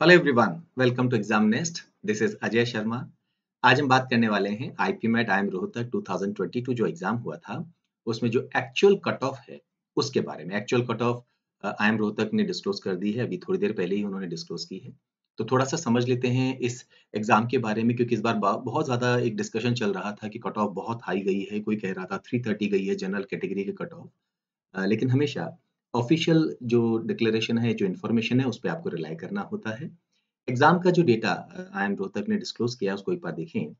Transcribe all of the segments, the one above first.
hello everyone welcome to Exam Nest this is Ajay Sharma आज हम बात करने वाले हैं मेट आई एम रोहतक 2022 जो एग्जाम हुआ था उसमें जो एक्चुअल कट ऑफ है उसके बारे में actual cut off I M Rohtak ने डिस्क्लोज कर दी है अभी थोड़ी देर पहले ही उन्होंने डिस्क्लोज की है तो थोड़ा सा समझ लेते हैं इस एग्जाम के बारे में क्योंकि इस बार बहुत ज्यादा एक डिस्कशन चल रहा था कि कट ऑफ बहुत हाई गई है कोई कह रहा था थ्री गई है जनरल कैटेगरी के कट ऑफ लेकिन हमेशा ऑफिशियल जो डिक्लेरेशन है जो इन्फॉर्मेशन है उस पर आपको रिलाई करना होता है एग्जाम का जो डेटा आई एम रोहतक ने डिस्क्लोज किया उसको एक बार देखें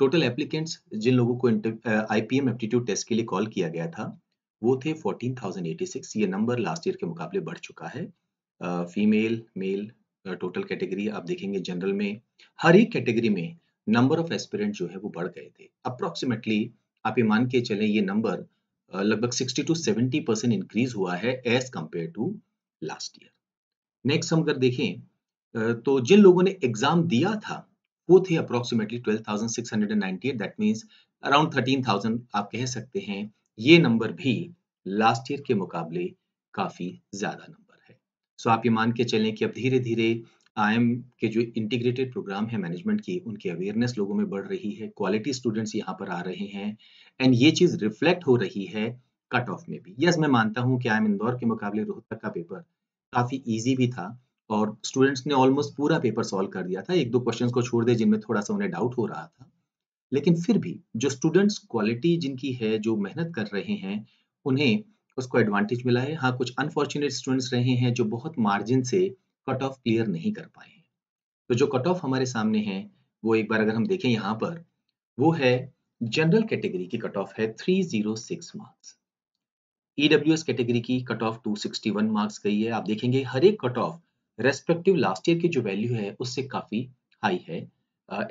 टोटल एप्लीकेंट्स जिन लोगों को I P M aptitude test के लिए कॉल किया गया था वो थे 14,086 ये नंबर लास्ट ईयर के मुकाबले बढ़ चुका है फीमेल मेल टोटल कैटेगरी आप देखेंगे जनरल में हर एक कैटेगरी में नंबर ऑफ एस्पिरेंट जो है वो बढ़ गए थे अप्रोक्सीमेटली आप ये मान के चले ये नंबर लगभग 60 टू 70 परसेंट इंक्रीज हुआ है as compared to last year next हम अगर देखें तो जिन लोगों ने एग्जाम दिया था वो थे approximately twelve that means around thirteen आप कह सकते हैं ये नंबर भी लास्ट ईयर के मुकाबले काफी ज्यादा नंबर है सो so आप ये मान के चलें कि अब धीरे धीरे आई के जो इंटीग्रेटेड प्रोग्राम है मैनेजमेंट की उनकी अवेयरनेस लोगों में बढ़ रही है क्वालिटी स्टूडेंट्स यहाँ पर आ रहे हैं एंड ये चीज़ रिफ्लेक्ट हो रही है कट ऑफ में भी यस yes, मैं मानता हूँ कि आई एम इंदौर के मुकाबले रोहतक का पेपर काफ़ी ईजी भी था और स्टूडेंट्स ने ऑलमोस्ट पूरा पेपर सॉल्व कर दिया था एक दो क्वेश्चन को छोड़ दे जिनमें थोड़ा सा उन्हें डाउट हो रहा था लेकिन फिर भी जो स्टूडेंट्स क्वालिटी जिनकी है जो मेहनत कर रहे हैं उन्हें उसको एडवांटेज मिला है हाँ कुछ अनफॉर्चुनेट स्टूडेंट्स रहे हैं जो बहुत मार्जिन से कट ऑफ क्लियर नहीं कर पाए हैं तो जो कट ऑफ हमारे सामने है वो एक बार अगर हम देखें यहाँ पर वो है जनरल कैटेगरी की कट ऑफ है 306 मार्क्स ईडब्ल्यूएस कैटेगरी की कट ऑफ 261 मार्क्स गई है आप देखेंगे हर एक cut off respective last year की जो वैल्यू है उससे काफी हाई है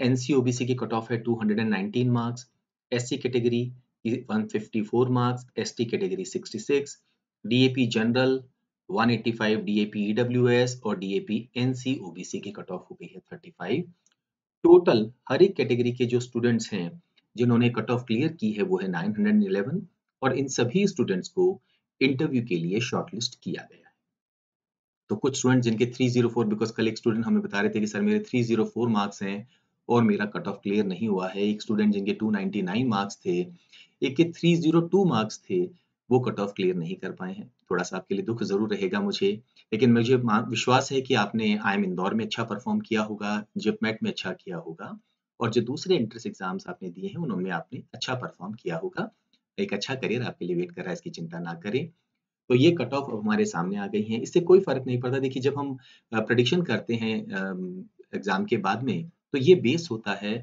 एनसीओबीसी uh, की कट ऑफ है 219 marks SC category 154 marks ST category 66 DAP general 185 DAP EWS और DAP NC OBC की कट ऑफ हो गई है 35 टोटल हर एक कैटेगरी के जो स्टूडेंट्स हैं जिन्होंने कट ऑफ क्लियर की है वो है 911 और इन सभी स्टूडेंट्स को इंटरव्यू के लिए शॉर्टलिस्ट किया गया है तो कुछ स्टूडेंट जिनके 304 बिकॉज कल एक स्टूडेंट हमें बता रहे थे कि सर मेरे 304 मार्क्स हैं और मेरा कट ऑफ क्लियर नहीं हुआ है एक स्टूडेंट जिनके 299 मार्क्स थे एक के 302 मार्क्स थे वो कट ऑफ क्लियर नहीं कर पाए हैं थोड़ा सा आपके लिए दुख जरूर रहेगा मुझे लेकिन मुझे विश्वास है कि आपने आई एम इंदौर में अच्छा परफॉर्म किया होगा जिपमेट में अच्छा किया होगा और जो दूसरे एंट्रेंस एग्जाम्स आपने दिए हैं उनमें आपने अच्छा परफॉर्म किया होगा एक अच्छा करियर आपके लिए वेट कर रहा है इसकी चिंता ना करें तो ये कट ऑफ हमारे सामने आ गई है इससे कोई फर्क नहीं पड़ता देखिए जब हम प्रडिक्शन करते हैं एग्जाम के बाद में तो ये बेस होता है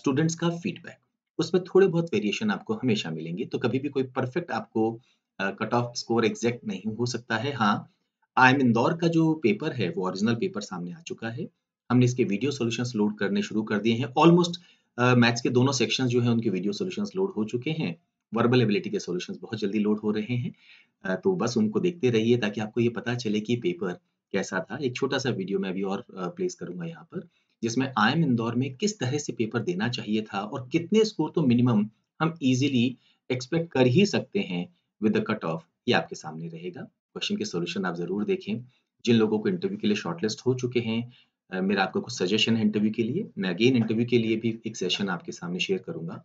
स्टूडेंट्स का फीडबैक उसमें थोड़े बहुत वेरिएशन आपको हमेशा मिलेंगे तो कभी भी कोई परफेक्ट आपको कट ऑफ स्कोर एग्जैक्ट नहीं हो सकता है हाँ आई एम इंदौर का जो पेपर है वो ओरिजिनल पेपर सामने आ चुका है हमने इसके वीडियो सोल्यूशन लोड करने शुरू कर दिए हैं ऑलमोस्ट मैथ्स uh, के दोनों सेक्शन जो है उनके वीडियो सोल्यूशन लोड हो चुके हैं वर्बल एबिलिटी के सोल्यूशन बहुत जल्दी लोड हो रहे हैं uh, तो बस उनको देखते रहिए ताकि आपको ये पता चले कि पेपर कैसा था एक छोटा सा वीडियो मैं अभी और प्लेस करूंगा यहाँ पर जिसमें आई एम इंदौर में किस तरह से पेपर देना चाहिए था और कितने स्कोर तो मिनिमम हम इजीली एक्सपेक्ट कर ही सकते हैं विद द कट ऑफ ये आपके सामने रहेगा क्वेश्चन के सॉल्यूशन आप जरूर देखें जिन लोगों को इंटरव्यू के लिए शॉर्टलिस्ट हो चुके हैं मेरा आपका कुछ सजेशन है इंटरव्यू के लिए मैं अगेन इंटरव्यू के लिए भी एक सेशन आपके सामने शेयर करूंगा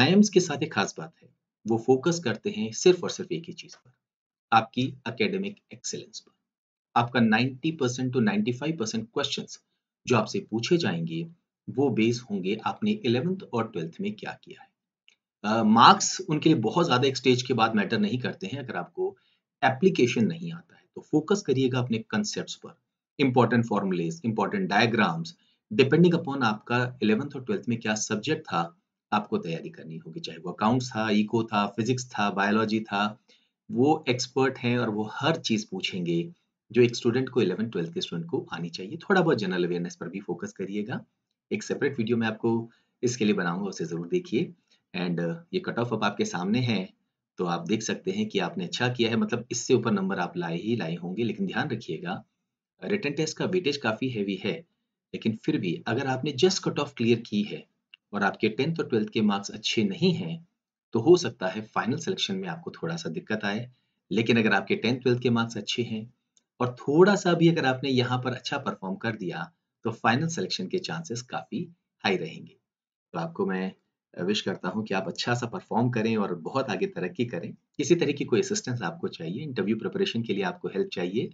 आई के साथ एक खास बात है वो फोकस करते हैं सिर्फ और सिर्फ एक ही चीज पर आपकी एकेडमिक एक्सेलेंस पर आपका 90 परसेंट टू 95 परसेंट क्वेश्चन जो आपसे पूछे जाएंगे वो बेस होंगे आपने इलेवेंथ और ट्वेल्थ में क्या किया है मार्क्स uh, उनके लिए बहुत ज़्यादा एक स्टेज के बाद मैटर नहीं करते हैं अगर आपको एप्लीकेशन नहीं आता है तो फोकस करिएगा अपने कंसेप्ट पर important formulas important diagrams depending upon आपका इलेवंथ और ट्वेल्थ में क्या सब्जेक्ट था आपको तैयारी करनी होगी चाहे वो अकाउंट्स था इको था फिजिक्स था बायोलॉजी था वो एक्सपर्ट हैं और वो हर चीज़ पूछेंगे जो एक स्टूडेंट को इलेवन ट्वेल्थ के स्टूडेंट को आनी चाहिए थोड़ा बहुत जनरल अवेयरनेस पर भी फोकस करिएगा एक सेपरेट वीडियो मैं आपको इसके लिए बनाऊंगा उसे ज़रूर देखिए एंड uh, ये कट ऑफ अब आपके सामने है तो आप देख सकते हैं कि आपने अच्छा किया है मतलब इससे ऊपर नंबर आप लाए ही लाए होंगे लेकिन ध्यान रखिएगा रिटर्न टेस्ट का वेटेज काफ़ी हैवी है लेकिन फिर भी अगर आपने जस्ट कट ऑफ क्लियर की है और आपके टेंथ और ट्वेल्थ के मार्क्स अच्छे नहीं हैं तो हो सकता है फाइनल सिलेक्शन में आपको थोड़ा सा दिक्कत आए लेकिन अगर आपके टेंथ ट्वेल्थ के मार्क्स अच्छे हैं और थोड़ा सा भी अगर आपने यहाँ पर अच्छा परफॉर्म कर दिया तो फाइनल सिलेक्शन के चांसेस काफ़ी हाई रहेंगे तो आपको मैं विश करता हूँ कि आप अच्छा सा परफॉर्म करें और बहुत आगे तरक्की करें किसी तरह की कोई असिस्टेंस आपको चाहिए इंटरव्यू प्रिपरेशन के लिए आपको हेल्प चाहिए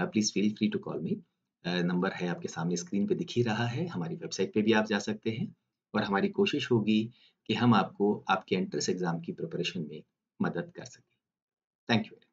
please feel free to call me number है आपके सामने स्क्रीन पे दिख ही रहा है हमारी वेबसाइट पे भी आप जा सकते हैं और हमारी कोशिश होगी कि हम आपको आपके एंट्रेंस एग्ज़ाम की प्रिपरेशन में मदद कर सकें थैंक यू